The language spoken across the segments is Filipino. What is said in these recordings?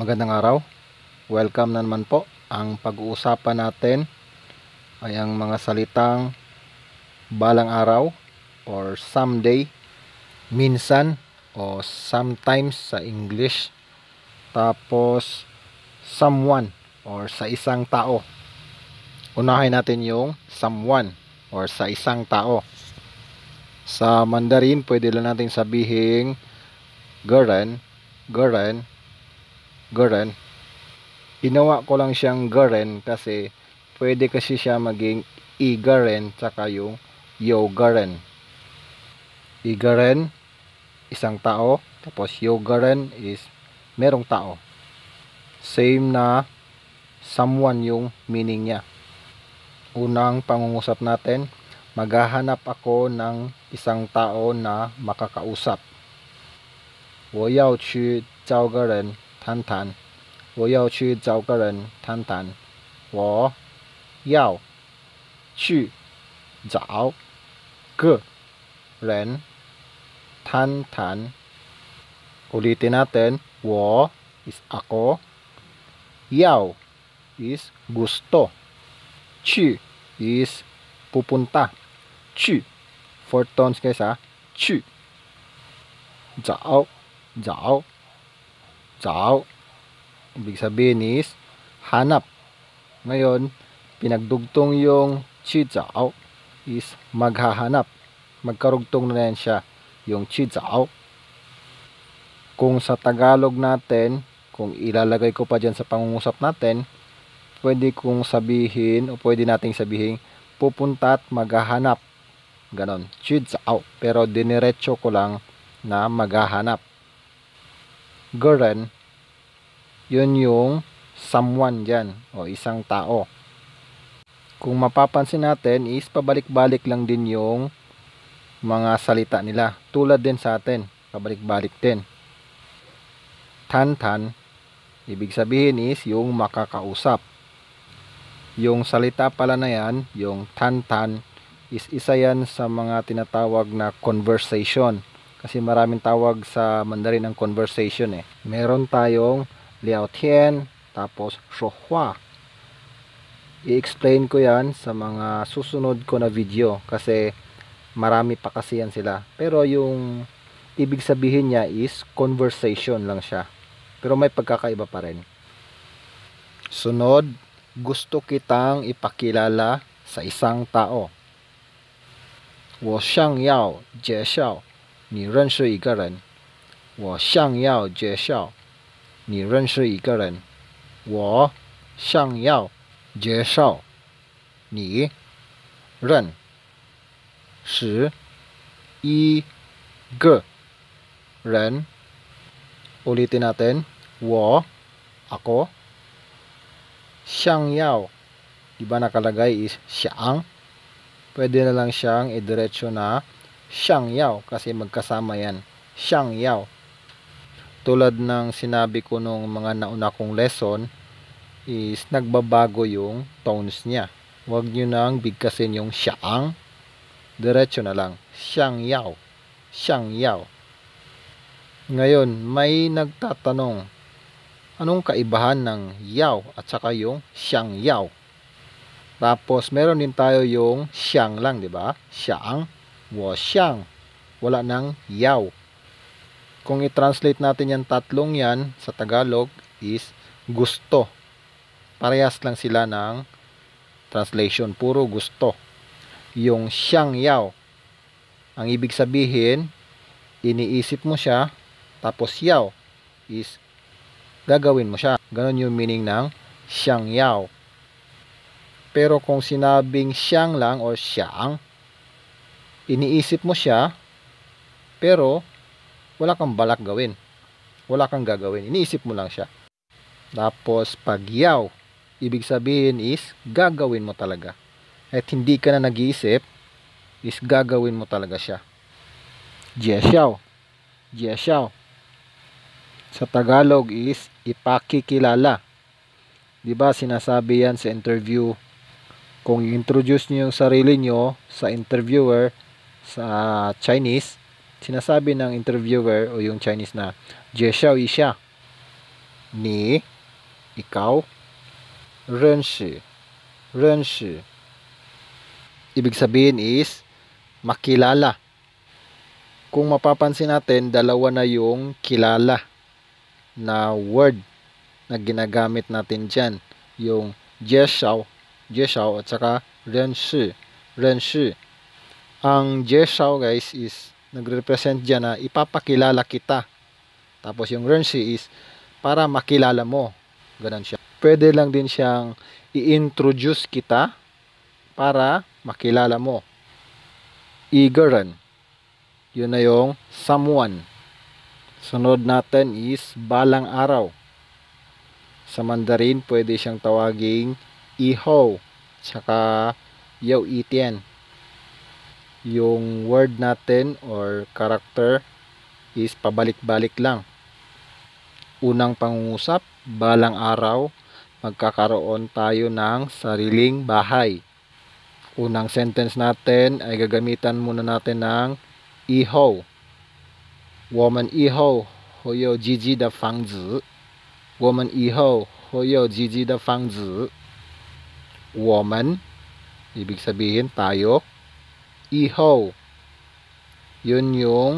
Magandang araw. Welcome na naman po. Ang pag-uusapan natin ay ang mga salitang balang araw or someday, minsan o sometimes sa English. Tapos someone or sa isang tao. Unahin natin yung someone or sa isang tao. Sa Mandarin, pwede lang natin sabihin garen, garen goren. Ginawa ko lang siyang goren kasi pwede kasi siya maging igaren tsaka yung yogaren. Igaren, isang tao. Tapos yogaren is merong tao. Same na someone yung meaning niya. Unang pangungusap natin, maghahanap ako ng isang tao na makakausap. 我要去找个人谈谈，我要去找个人谈谈。我，要，去，找，个，人，谈谈。Ode to na den, 我 is ako, 要 is gusto, 去 is pumunta, 去 for tone 跟啥？去，找找。Tsaw. Ibig sabihin is, hanap. Ngayon, pinagdugtong yung chichao is maghahanap. Magkarugtong na yan siya, yung chichao. Kung sa Tagalog natin, kung ilalagay ko pa dyan sa pangungusap natin, pwede kong sabihin o pwede nating sabihin, pupunta at maghahanap. Ganon, chichao. Pero diniretso ko lang na maghahanap goran, yun yung someone dyan, o isang tao. Kung mapapansin natin is pabalik-balik lang din yung mga salita nila. Tulad din sa atin, pabalik-balik din. Tan-tan, ibig sabihin is yung makakausap. Yung salita pala na yan, yung tan-tan, is isa yan sa mga tinatawag na conversation kasi maraming tawag sa Mandarin ang conversation eh. Meron tayong Liao Tian, tapos Shohua. I-explain ko yan sa mga susunod ko na video kasi marami pa kasi yan sila. Pero yung ibig sabihin niya is conversation lang siya. Pero may pagkakaiba pa rin. Sunod, gusto kitang ipakilala sa isang tao. Wo Xiang Yao, Jie 我想要介绍你认识一个人，我想要介绍。你认识一个人，我想要介绍。你认识一个人，o’lita na tao, 我 ako, 想要 i b a na kalagay is siang, y pwede na lang siang y i d i r e t s o n a Siyang Yao kasi magkasama yan. Siyang Yao. Tulad ng sinabi ko nung mga nauna kong lesson is nagbabago yung tones niya. Huwag nyo nang bigkasin yung siyang. Diretso na lang. Siyang Yao. Siyang Yao. Ngayon, may nagtatanong, anong kaibahan ng yao at saka yung siyang yaw? Tapos, meron din tayo yung siyang lang, di ba? Siyang washang. Wala ng yaw. Kung i-translate natin yung tatlong yan sa Tagalog is gusto. Parehas lang sila ng translation. Puro gusto. Yung siyang yaw. Ang ibig sabihin, iniisip mo siya, tapos yaw is gagawin mo siya. Ganon yung meaning ng siyang yaw. Pero kung sinabing siyang lang o siyang, iniisip mo siya, pero wala kang balak gawin. Wala kang gagawin. Iniisip mo lang siya. Tapos, pagyaw, ibig sabihin is, gagawin mo talaga. At hindi ka na nag-iisip, is gagawin mo talaga siya. Jiesyaw. Jiesyaw. Sa Tagalog is, ipakikilala. di ba sinasabi yan sa interview. Kung introduce niyo yung sarili niyo sa interviewer, sa Chinese, sinasabi ng interviewer o yung Chinese na Yi Xia ni ikaw renshi renshi ibig sabihin is makilala kung mapapansin natin dalawa na yung kilala na word na ginagamit natin dyan yung jieshao jieshao at saka renshi renshi ang Jeshao guys is nagre-represent dyan na ipapakilala kita. Tapos yung Renshi is para makilala mo. ganun siya. Pwede lang din siyang i-introduce kita para makilala mo. Igaran. Yun na yung someone. Sunod natin is balang araw. Sa Mandarin, pwede siyang tawaging iho, tsaka yaw itian yung word natin or character is pabalik-balik lang. Unang pangungusap, balang araw, magkakaroon tayo ng sariling bahay. Unang sentence natin ay gagamitan muna natin ng iho. Woman iho, hoyo jiji da fangzi. Woman iho, hoyo jiji da fangzi. Woman, ibig sabihin tayo, ihaw. Yun yung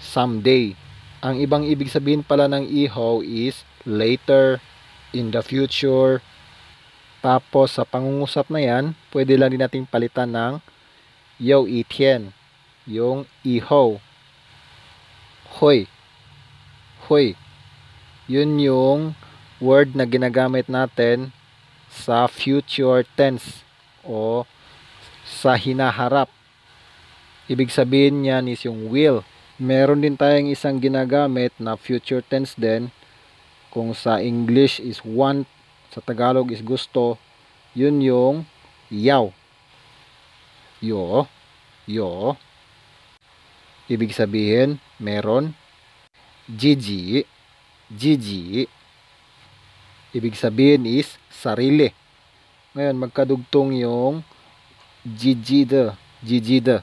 someday. Ang ibang ibig sabihin pala ng ihaw is later, in the future. Tapos sa pangungusap na yan, pwede lang din nating palitan ng yo itien, yung ihaw. Hoy. Hoy. Yun yung word na ginagamit natin sa future tense o sa hinaharap Ibig sabihin niyan is yung will. Meron din tayong isang ginagamit na future tense din. Kung sa English is want, sa Tagalog is gusto, yun yung yaw. Yo, yo. Ibig sabihin, meron. Jiji, jiji. Ibig sabihin is sarili. Ngayon, magkadugtong yung jijida, jijida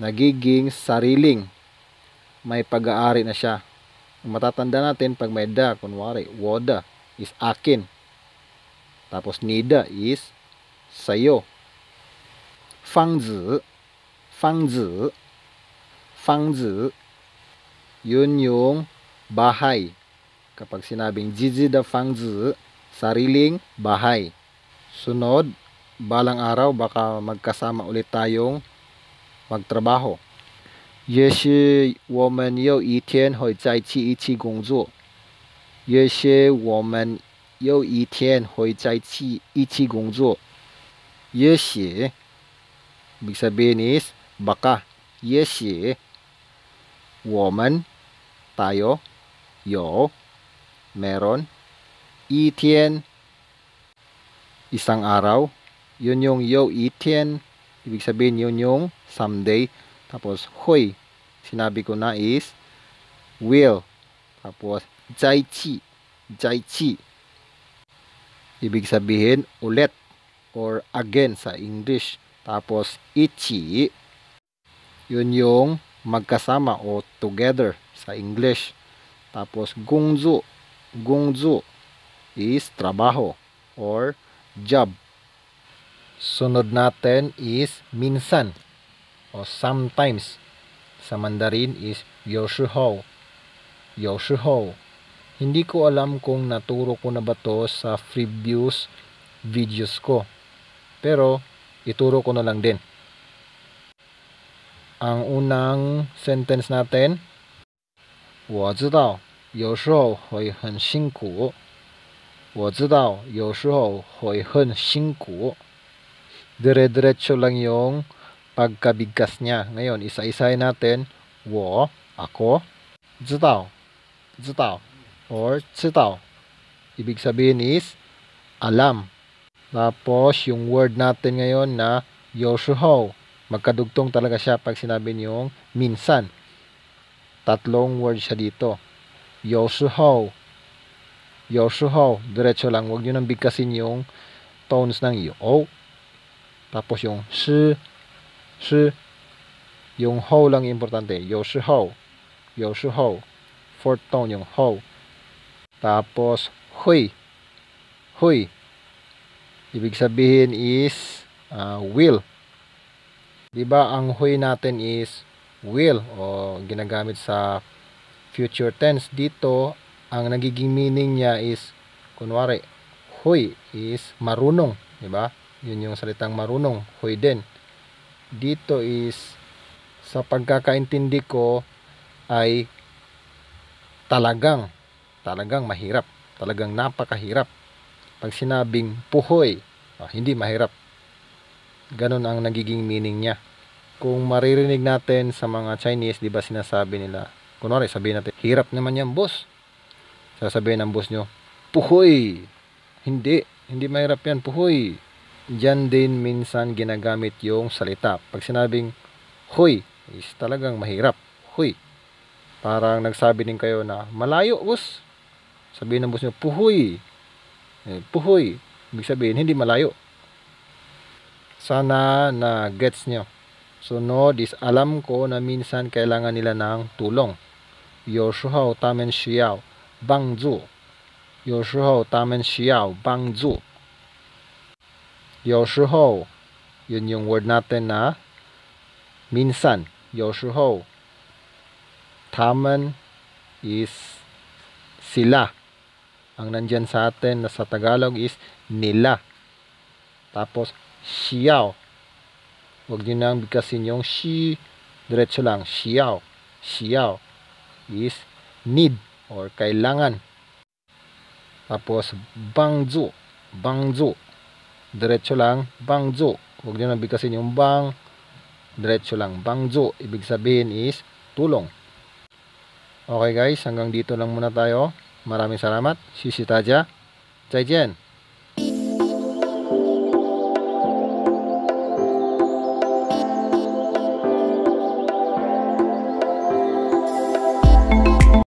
nagiging sariling. May pag-aari na siya. Matatanda natin pag may da, kunwari, woda is akin. Tapos nida is sayo. Fangzi, fangzi, fangzi, yun yung bahay. Kapag sinabing jiji da fangzi, sariling bahay. Sunod, balang araw baka magkasama ulit tayong 或 trabajo，也许我们有一天会再次一起工作，也许我们有一天会再次一起工作，也许，misasabnis，不卡，也许，我们，大有，有，没人，一天，isang araw，有，有，有一天。Ibig sabihin yun yung someday. Tapos, hoy, sinabi ko na is will. Tapos, zaichi. Zaichi. Ibig sabihin, ulit or again sa English. Tapos, ichi. Yun yung magkasama o together sa English. Tapos, gungzu. Gungzu is trabaho or job. Sunod natin is minsan o sometimes. Sa Mandarin is yoshihou. Yoshihou. Hindi ko alam kung naturo ko na ba to sa previous videos ko. Pero ituro ko na lang din. Ang unang sentence natin, 我知道有时候会很辛苦。我知道有时候会很辛苦。dire-diretso lang yung pagkabigkas niya. Ngayon, isa-isahin natin, wo, ako, zitao, zitao, or zitao. Ibig sabihin is, alam. Tapos, yung word natin ngayon na yoshuho, magkadugtong talaga siya pag sinabi niyong minsan. Tatlong word siya dito. Yoshuho, yoshuho, diretso lang, huwag niyo nang bigkasin yung tones ng yo, oh. Tapos yung si, si, yung ho lang importante. Yo si ho. Yo si ho. Fourth tone yung ho. Tapos hui. Hui. Ibig sabihin is uh, will. 'Di ba ang hui natin is will o ginagamit sa future tense dito ang nagiging meaning niya is kunwari hui is marunong, 'di ba? Yun yung salitang marunong, Huiden. Dito is, sa pagkakaintindi ko, ay talagang, talagang mahirap. Talagang napakahirap. Pag sinabing puhoy, ah, hindi mahirap. Ganon ang nagiging meaning niya. Kung maririnig natin sa mga Chinese, di ba sinasabi nila, kunwari sabihin natin, hirap naman yan boss. Sasabihin ng boss nyo, puhoy, hindi, hindi mahirap yan, puhoy. Diyan din minsan ginagamit yung salita. Pag sinabing huy, is talagang mahirap. Hoy. Parang nagsabi din kayo na malayo, us. Sabihin ng boss niyo, puhoy. Eh, puhoy. Ibig sabihin, hindi malayo. Sana na gets nyo. no, this alam ko na minsan kailangan nila ng tulong. 有时候他们需要帮助。有时候他们需要帮助。yun yung word natin na minsan, 有时候, taman is sila. Ang nandyan sa atin na sa Tagalog is nila. Tapos, siyaw. Huwag nyo nang bigkasin yung si, diretso lang, siyaw. Siyaw is need or kailangan. Tapos, bangzu. Bangzu diretso lang bangzu huwag nyo nabigkasin yung bang diretso lang bangzu ibig sabihin is tulong okay guys hanggang dito lang muna tayo maraming salamat sisitaja 再见